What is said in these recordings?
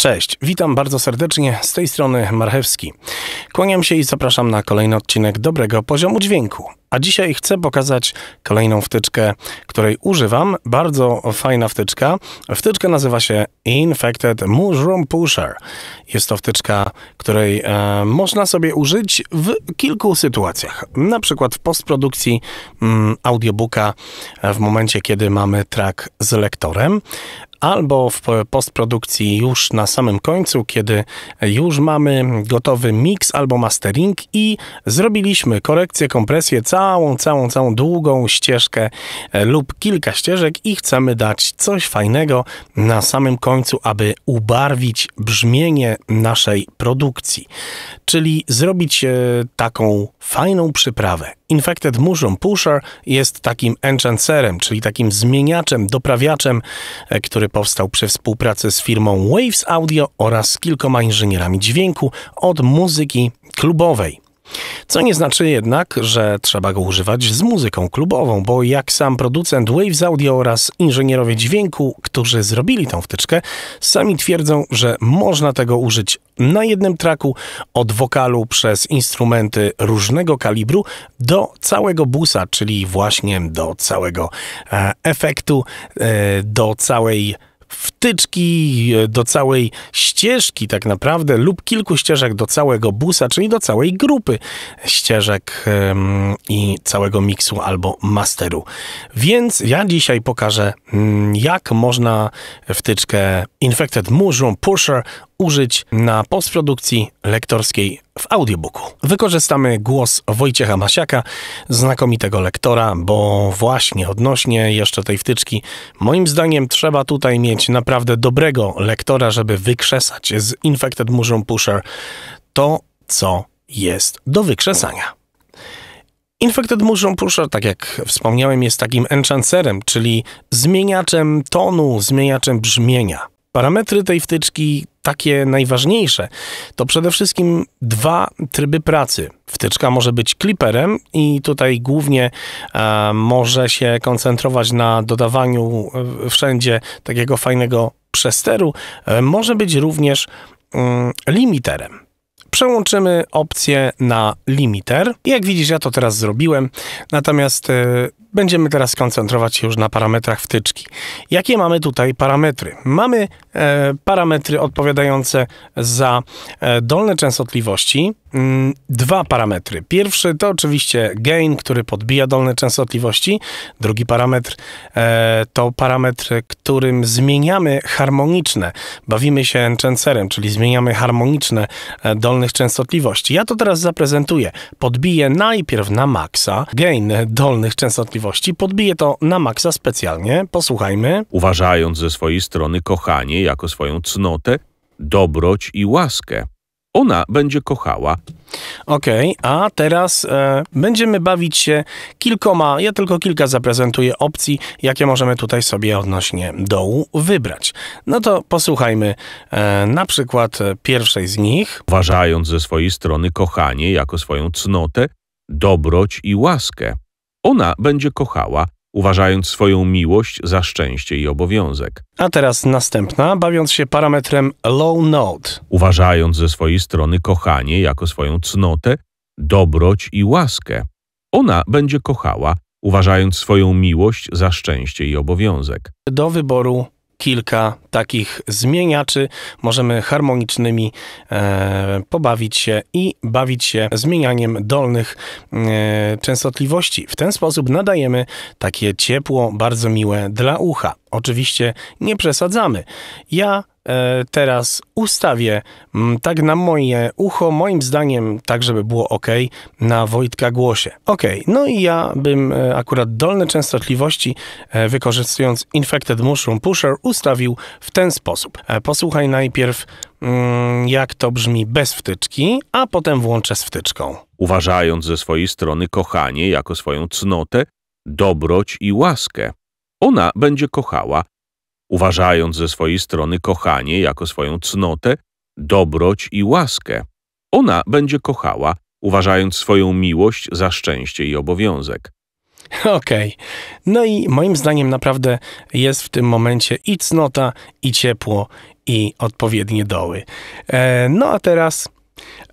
Cześć, witam bardzo serdecznie z tej strony Marchewski. Kłaniam się i zapraszam na kolejny odcinek dobrego poziomu dźwięku. A dzisiaj chcę pokazać kolejną wtyczkę, której używam. Bardzo fajna wtyczka. Wtyczka nazywa się Infected Mushroom Pusher. Jest to wtyczka, której e, można sobie użyć w kilku sytuacjach. Na przykład w postprodukcji mm, audiobooka e, w momencie, kiedy mamy track z lektorem albo w postprodukcji już na samym końcu, kiedy już mamy gotowy mix albo mastering i zrobiliśmy korekcję, kompresję, całą całą, całą, całą długą ścieżkę e, lub kilka ścieżek i chcemy dać coś fajnego na samym końcu, aby ubarwić brzmienie naszej produkcji, czyli zrobić e, taką fajną przyprawę. Infected Mushroom Pusher jest takim enchancerem, czyli takim zmieniaczem, doprawiaczem, e, który powstał przy współpracy z firmą Waves Audio oraz kilkoma inżynierami dźwięku od muzyki klubowej. Co nie znaczy jednak, że trzeba go używać z muzyką klubową, bo jak sam producent Waves Audio oraz inżynierowie dźwięku, którzy zrobili tą wtyczkę, sami twierdzą, że można tego użyć na jednym traku od wokalu przez instrumenty różnego kalibru do całego busa, czyli właśnie do całego e, efektu, e, do całej wtyczki e, do całej ścieżki, tak naprawdę, lub kilku ścieżek do całego busa, czyli do całej grupy ścieżek i całego miksu albo masteru. Więc ja dzisiaj pokażę, mm, jak można wtyczkę Infected Mushroom Pusher użyć na postprodukcji lektorskiej w audiobooku. Wykorzystamy głos Wojciecha Masiaka, znakomitego lektora, bo właśnie odnośnie jeszcze tej wtyczki, moim zdaniem trzeba tutaj mieć naprawdę dobrego lektora, żeby wykrzesać z Infected Mushroom Pusher to, co jest do wykrzesania. Infected Mushroom Pusher, tak jak wspomniałem, jest takim enchancerem, czyli zmieniaczem tonu, zmieniaczem brzmienia. Parametry tej wtyczki takie najważniejsze, to przede wszystkim dwa tryby pracy. Wtyczka może być kliperem i tutaj głównie e, może się koncentrować na dodawaniu e, wszędzie takiego fajnego przesteru. E, może być również mm, limiterem przełączymy opcję na limiter. Jak widzisz, ja to teraz zrobiłem, natomiast e, będziemy teraz koncentrować się już na parametrach wtyczki. Jakie mamy tutaj parametry? Mamy E, parametry odpowiadające za e, dolne częstotliwości. Mm, dwa parametry. Pierwszy to oczywiście gain, który podbija dolne częstotliwości. Drugi parametr e, to parametr, którym zmieniamy harmoniczne. Bawimy się enhancerem, czyli zmieniamy harmoniczne dolnych częstotliwości. Ja to teraz zaprezentuję. Podbiję najpierw na maksa gain dolnych częstotliwości. Podbiję to na maksa specjalnie. Posłuchajmy. Uważając ze swojej strony, kochanie, jako swoją cnotę, dobroć i łaskę. Ona będzie kochała. Okej, okay, a teraz e, będziemy bawić się kilkoma, ja tylko kilka zaprezentuję opcji, jakie możemy tutaj sobie odnośnie dołu wybrać. No to posłuchajmy e, na przykład e, pierwszej z nich. Uważając ze swojej strony kochanie jako swoją cnotę, dobroć i łaskę. Ona będzie kochała uważając swoją miłość za szczęście i obowiązek. A teraz następna, bawiąc się parametrem low note. Uważając ze swojej strony kochanie jako swoją cnotę, dobroć i łaskę. Ona będzie kochała, uważając swoją miłość za szczęście i obowiązek. Do wyboru kilka takich zmieniaczy. Możemy harmonicznymi e, pobawić się i bawić się zmienianiem dolnych e, częstotliwości. W ten sposób nadajemy takie ciepło, bardzo miłe dla ucha. Oczywiście nie przesadzamy. Ja E, teraz ustawię mm, tak na moje ucho, moim zdaniem, tak żeby było ok, na Wojtka głosie. Ok, no i ja bym e, akurat dolne częstotliwości, e, wykorzystując Infected Mushroom Pusher, ustawił w ten sposób. Posłuchaj najpierw, mm, jak to brzmi bez wtyczki, a potem włączę z wtyczką. Uważając ze swojej strony kochanie jako swoją cnotę, dobroć i łaskę. Ona będzie kochała uważając ze swojej strony kochanie jako swoją cnotę, dobroć i łaskę. Ona będzie kochała, uważając swoją miłość za szczęście i obowiązek. Okej. Okay. No i moim zdaniem naprawdę jest w tym momencie i cnota, i ciepło, i odpowiednie doły. E, no a teraz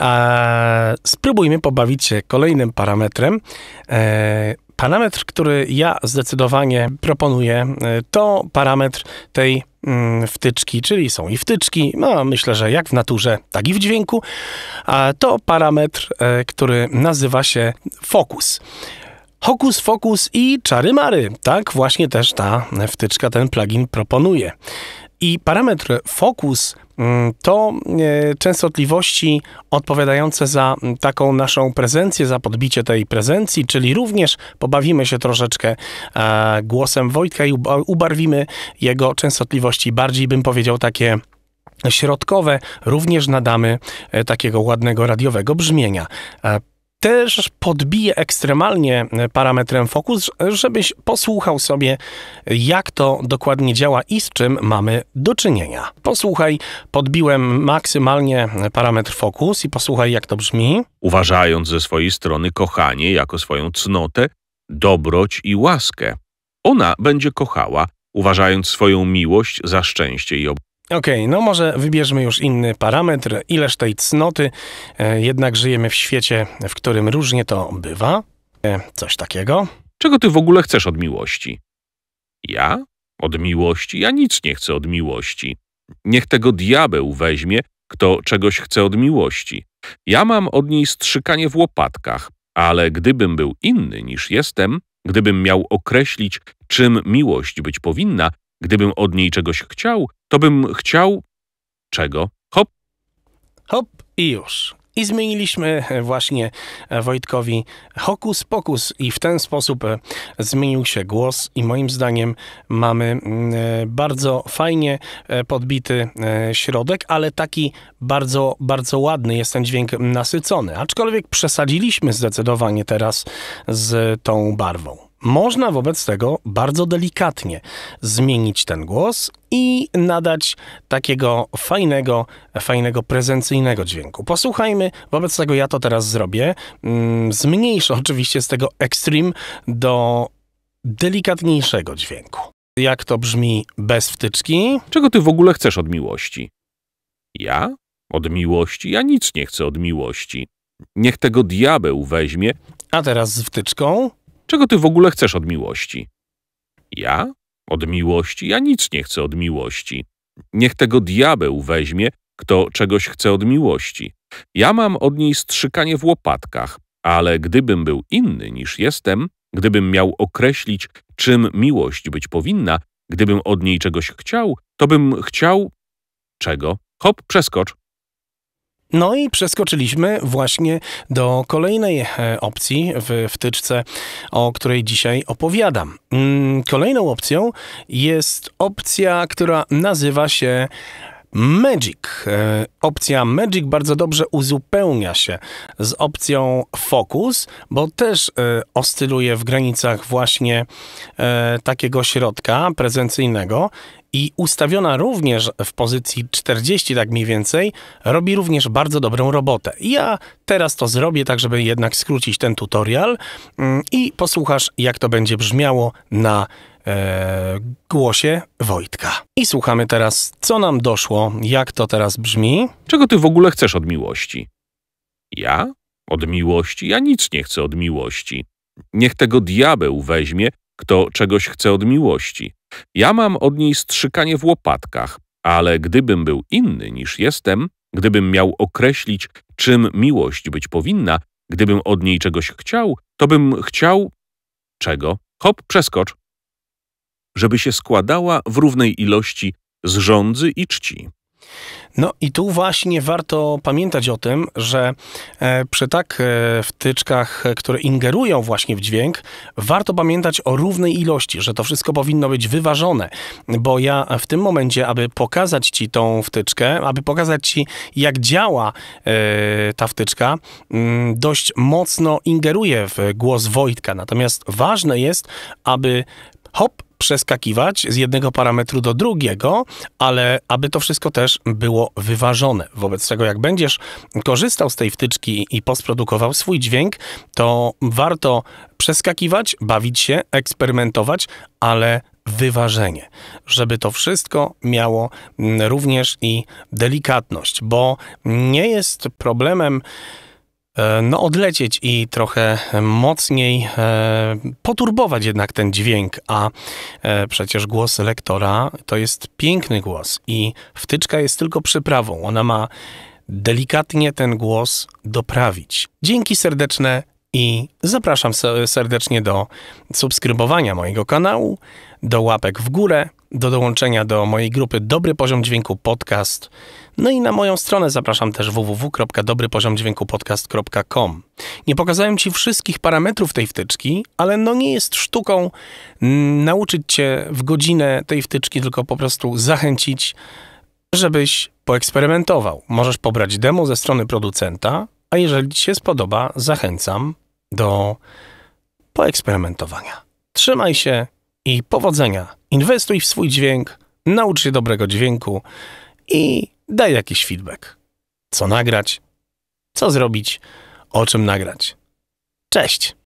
e, spróbujmy pobawić się kolejnym parametrem. E, Parametr, który ja zdecydowanie proponuję, e, to parametr tej mm, wtyczki, czyli są i wtyczki, no myślę, że jak w naturze, tak i w dźwięku, a to parametr, e, który nazywa się fokus. Hokus Fokus i Czary Mary. Tak właśnie też ta wtyczka, ten plugin proponuje. I parametr fokus mm, to e, częstotliwości odpowiadające za mm, taką naszą prezencję, za podbicie tej prezencji, czyli również pobawimy się troszeczkę e, głosem Wojtka i ubarwimy jego częstotliwości bardziej, bym powiedział, takie środkowe, również nadamy e, takiego ładnego radiowego brzmienia też podbiję ekstremalnie e, parametrem fokus, żebyś posłuchał sobie, jak to dokładnie działa i z czym mamy do czynienia. Posłuchaj, podbiłem maksymalnie e, parametr fokus i posłuchaj, jak to brzmi. Uważając ze swojej strony kochanie jako swoją cnotę, dobroć i łaskę. Ona będzie kochała, uważając swoją miłość za szczęście i obrodę. Okej, okay, no może wybierzmy już inny parametr, ileż tej cnoty, e, jednak żyjemy w świecie, w którym różnie to bywa. E, coś takiego. Czego ty w ogóle chcesz od miłości? Ja? Od miłości? Ja nic nie chcę od miłości. Niech tego diabeł weźmie, kto czegoś chce od miłości. Ja mam od niej strzykanie w łopatkach, ale gdybym był inny niż jestem, gdybym miał określić, czym miłość być powinna, Gdybym od niej czegoś chciał, to bym chciał. czego? Hop! Hop i już. I zmieniliśmy e, właśnie e, Wojtkowi hokus pokus i w ten sposób e, zmienił się głos i moim zdaniem mamy mm, bardzo fajnie podbity środek, ale taki bardzo, bardzo ładny jest ten dźwięk nasycony. Aczkolwiek przesadziliśmy zdecydowanie teraz z tą barwą. Można wobec tego bardzo delikatnie zmienić ten głos i nadać takiego fajnego, fajnego prezencyjnego dźwięku. Posłuchajmy, wobec tego ja to teraz zrobię. Mm, zmniejszę oczywiście z tego extreme do delikatniejszego dźwięku. Jak to brzmi bez wtyczki? Czego ty w ogóle chcesz od miłości? Ja? Od miłości? Ja nic nie chcę od miłości. Niech tego diabeł weźmie. A teraz z wtyczką. Czego ty w ogóle chcesz od miłości? Ja? Od miłości? Ja nic nie chcę od miłości. Niech tego diabeł weźmie, kto czegoś chce od miłości. Ja mam od niej strzykanie w łopatkach, ale gdybym był inny niż jestem, gdybym miał określić, czym miłość być powinna, gdybym od niej czegoś chciał, to bym chciał... Czego? Hop, przeskocz. No i przeskoczyliśmy właśnie do kolejnej e, opcji w wtyczce, o której dzisiaj opowiadam. Mm, kolejną opcją jest opcja, która nazywa się Magic. E, opcja Magic bardzo dobrze uzupełnia się z opcją Focus, bo też e, oscyluje w granicach właśnie takiego środka prezencyjnego i ustawiona również w pozycji 40, tak mniej więcej, robi również bardzo dobrą robotę. Ja teraz to zrobię, tak żeby jednak skrócić ten tutorial mm, i posłuchasz, jak to będzie brzmiało na e, głosie Wojtka. I słuchamy teraz, co nam doszło, jak to teraz brzmi. Czego ty w ogóle chcesz od miłości? Ja? Od miłości? Ja nic nie chcę od miłości. Niech tego diabeł weźmie, kto czegoś chce od miłości. Ja mam od niej strzykanie w łopatkach, ale gdybym był inny niż jestem, gdybym miał określić, czym miłość być powinna, gdybym od niej czegoś chciał, to bym chciał... Czego? Hop, przeskocz. Żeby się składała w równej ilości z rządzy i czci. No i tu właśnie warto pamiętać o tym, że e, przy tak e, wtyczkach, e, które ingerują właśnie w dźwięk, warto pamiętać o równej ilości, że to wszystko powinno być wyważone, bo ja w tym momencie, aby pokazać ci tą wtyczkę, aby pokazać ci jak działa ta wtyczka, mm, dość mocno ingeruję w głos Wojtka. Natomiast ważne jest, aby hop, przeskakiwać z jednego parametru do drugiego, ale aby to wszystko też było wyważone. Wobec czego, jak będziesz korzystał z tej wtyczki i postprodukował swój dźwięk, to warto przeskakiwać, bawić się, eksperymentować, ale wyważenie, żeby to wszystko miało mm, również i delikatność, bo nie jest problemem E, no, odlecieć i trochę mocniej e, poturbować jednak ten dźwięk, a e, przecież głos lektora to jest piękny głos i wtyczka jest tylko przyprawą. Ona ma delikatnie ten głos doprawić. Dzięki serdeczne i zapraszam serdecznie do subskrybowania mojego kanału, do łapek w górę do dołączenia do mojej grupy Dobry Poziom Dźwięku Podcast. No i na moją stronę zapraszam też www.dobrypoziomdźwiękupodcast.com. Nie pokazałem Ci wszystkich parametrów tej wtyczki, ale no nie jest sztuką mm, nauczyć Cię w godzinę tej wtyczki, tylko po prostu zachęcić, żebyś poeksperymentował. Możesz pobrać demo ze strony producenta, a jeżeli Ci się spodoba, zachęcam do poeksperymentowania. Trzymaj się i powodzenia. Inwestuj w swój dźwięk, naucz się dobrego dźwięku i daj jakiś feedback. Co nagrać, co zrobić, o czym nagrać. Cześć!